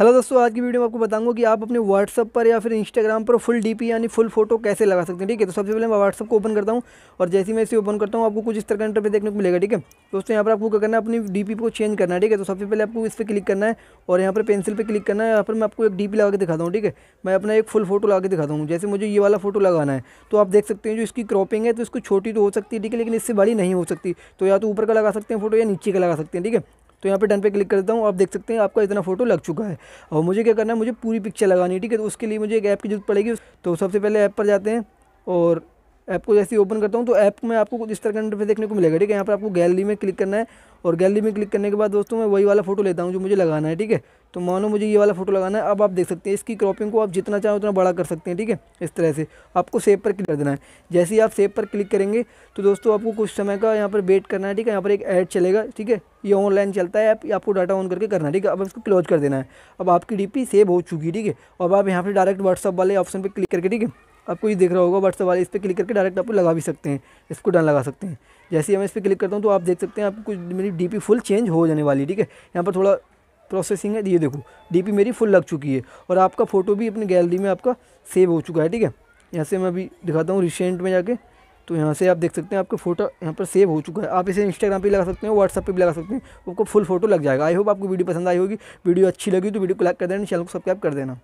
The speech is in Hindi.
हेलो दोस्तों आज की वीडियो में आपको बताऊंगा कि आप अपने व्हाट्सअप पर या फिर इंस्टाग्राम पर फुल डीपी यानी फुल फोटो कैसे लगा सकते हैं ठीक है तो सबसे पहले मैं व्हाट्सअप को ओपन करता हूँ और जैसे ही मैं इसे ओपन करता हूँ आपको कुछ इस तरह का इंटरफेस देखने को मिलेगा ठीक है तो दोस्तों यहाँ पर आपको क्या करना है अपनी डी को चेंज करना है ठीक है तो सबसे पहले आपको इस पर क्लिक करना है और यहाँ पर पेंसिल पर क्लिक करना है यहाँ पर मैं आपको एक डी लगा के दिखाता हूँ ठीक है मैं अपना एक फुल फोटो लगा के दिखाता हूँ जैसे मुझे ये वाला फोटो लगाना है तो आप देख सकते हैं जो इसकी क्रॉपिंग है तो इसको छोटी तो हो सकती है ठीक है लेकिन इससे बड़ी नहीं हो सकती तो या तो ऊपर का लगा सकते हैं फोटो या नीचे का लगा सकते हैं ठीक है तो यहाँ पे डन पे क्लिक करता हूँ आप देख सकते हैं आपका इतना फ़ोटो लग चुका है और मुझे क्या करना है मुझे पूरी पिक्चर लगानी है ठीक है तो उसके लिए मुझे एक ऐप की जरूरत पड़ेगी तो सबसे पहले ऐप पर जाते हैं और ऐप को जैसे ओपन करता हूँ तो ऐप में आपको कुछ इस तरह का इंटरफेस देखने को मिलेगा ठीक है यहाँ पर आपको गैलरी में क्लिक करना है और गैलरी में क्लिक करने के बाद दोस्तों मैं वही वाला फोटो लेता हूँ जो मुझे लगाना है ठीक है तो मानो मुझे ये वाला फोटो लगाना है अब आप देख सकते हैं इसकी क्रॉपिंग को आप जितना चाहें उतना बड़ा कर सकते हैं ठीक है इस तरह से आपको सेब पर क्लिक कर देना है जैसे ही आप सेब पर क्लिक करेंगे तो दोस्तों आपको कुछ समय का यहाँ पर वेट करना है ठीक है यहाँ पर एक ऐड चलेगा ठीक है ये ऑनलाइन चलता है आपको डाटा ऑन करके करना है ठीक है अब इसको क्लोज कर देना है अब आपकी डी सेव हो चुकी है ठीक है अब आप यहाँ पर डायरेक्ट व्हाट्सअप वाले ऑप्शन पर क्लिक करके ठीक है आपको ये दिख रहा होगा व्हाट्सअप वाले इस पर क्लिक करके डायरेक्ट आप लगा भी सकते हैं इसको डन लगा सकते हैं जैसे ही मैं इस पर क्लिक करता हूँ तो आप देख सकते हैं आपको कुछ मेरी डी फुल चेंज हो जाने वाली ठीक है यहाँ पर थोड़ा प्रोसेसिंग है ये देखो डी मेरी फुल लग चुकी है और आपका फ़ोटो भी अपनी गैलरी में आपका सेव हो चुका है ठीक है यहाँ से मैं अभी दिखाता हूँ रिसेंट में जाके तो यहाँ से आप देख सकते हैं आपके फ़ोटो यहाँ पर सेव हो चुका है आप इसे इंस्टाग्राम पे लगा सकते हैं व्हाट्सअप पे भी लगा सकते हैं आपको फुल फोटो लग जाएगा आई होप आपको वीडियो पसंद आई होगी वीडियो अच्छी लगी तो वीडियो को लाइक कर देना चैनल को सब्सक्राइब कर देना